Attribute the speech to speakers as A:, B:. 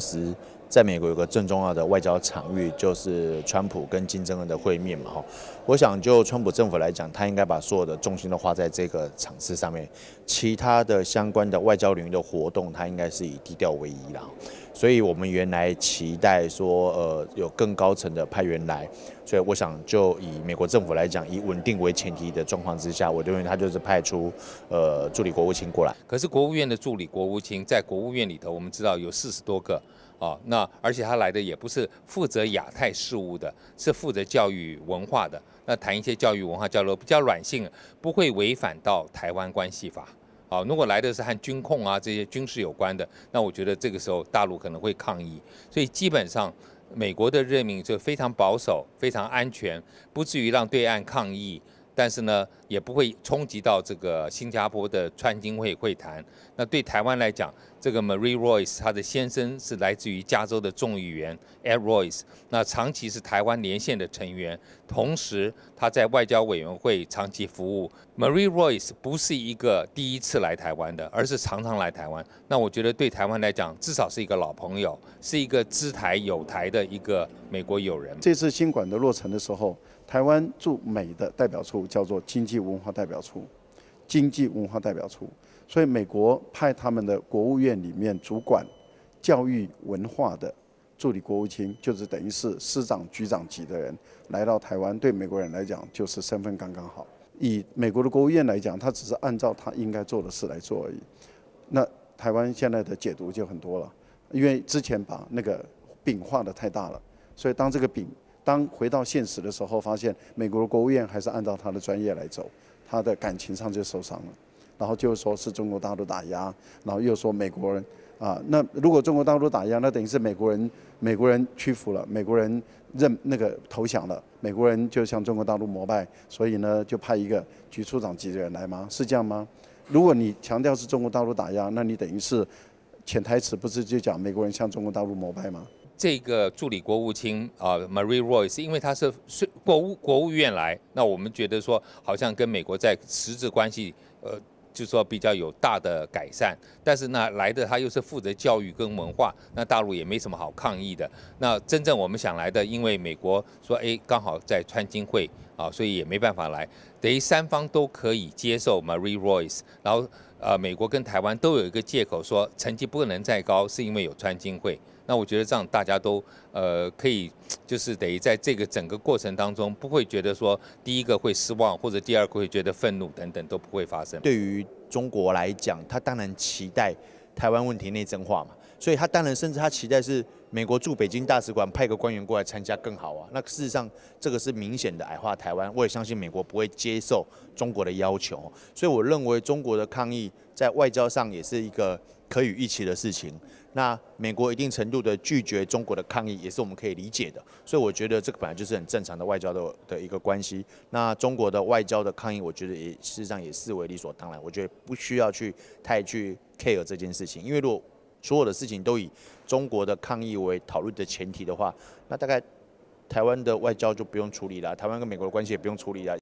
A: 时，在美国有个正重要的外交场域，就是川普跟金正恩的会面嘛，哈。我想就川普政府来讲，他应该把所有的重心都花在这个场次上面，其他的相关的外交领域的活动，他应该是以低调为宜啦。所以，我们原来期待说，呃，有更高层的派员来。所以我想，就以美国政府来讲，以稳定为前提的状况之下，我认为他就是派出呃助理国务卿过来。
B: 可是国务院的助理国务卿在国务院里头，我们知道有四十多个啊。那而且他来的也不是负责亚太事务的，是负责教育文化的。那谈一些教育文化交流比较软性，不会违反到台湾关系法啊。如果来的是和军控啊这些军事有关的，那我觉得这个时候大陆可能会抗议。所以基本上。美国的任命就非常保守，非常安全，不至于让对岸抗议，但是呢，也不会冲击到这个新加坡的川金会会谈。那对台湾来讲，这个 Marie Royce，她的先生是来自于加州的众议员 Ed Royce，那长期是台湾连线的成员，同时他在外交委员会长期服务。Marie Royce 不是一个第一次来台湾的，而是常常来台湾。那我觉得对台湾来讲，至少是一个老朋友，是一个知台友台的一个美国友人。这
C: 次新馆的落成的时候，台湾驻美的代表处叫做经济文化代表处。经济文化代表处，所以美国派他们的国务院里面主管教育文化的助理国务卿，就是等于是司长局长级的人来到台湾，对美国人来讲就是身份刚刚好。以美国的国务院来讲，他只是按照他应该做的事来做而已。那台湾现在的解读就很多了，因为之前把那个饼画的太大了，所以当这个饼当回到现实的时候，发现美国的国务院还是按照他的专业来走。他的感情上就受伤了，然后就说是中国大陆打压，然后又说美国人啊，那如果中国大陆打压，那等于是美国人美国人屈服了，美国人认那个投降了，美国人就向中国大陆膜拜，所以呢就派一个局处长级的人来吗？是这样吗？如果你强调是中国大陆打压，那你等于是潜台词不是就讲美国人向中国大陆膜拜吗？
B: 这个助理国务卿啊，Marie Roy，e 因为他是是国务国务院来，那我们觉得说好像跟美国在实质关系，呃，就说比较有大的改善。但是呢，来的他又是负责教育跟文化，那大陆也没什么好抗议的。那真正我们想来的，因为美国说哎，刚好在川金会。啊，所以也没办法来，等于三方都可以接受 Marie r o c e 然后呃，美国跟台湾都有一个借口说成绩不能再高，是因为有川金会。那我觉得这样大家都呃可以，就是等于在这个整个过程当中，不会觉得说第一个会失望，或者第二个会觉得愤怒等等都不会发生。对
A: 于中国来讲，他当然期待台湾问题内政化嘛。所以他当然，甚至他期待是美国驻北京大使馆派个官员过来参加更好啊。那事实上，这个是明显的矮化台湾。我也相信美国不会接受中国的要求。所以我认为中国的抗议在外交上也是一个可以预期的事情。那美国一定程度的拒绝中国的抗议，也是我们可以理解的。所以我觉得这个本来就是很正常的外交的的一个关系。那中国的外交的抗议，我觉得也事实上也视为理所当然。我觉得不需要去太去 care 这件事情，因为如果所有的事情都以中国的抗疫为讨论的前提的话，那大概台湾的外交就不用处理了，台湾跟美国的关系也不用处理了。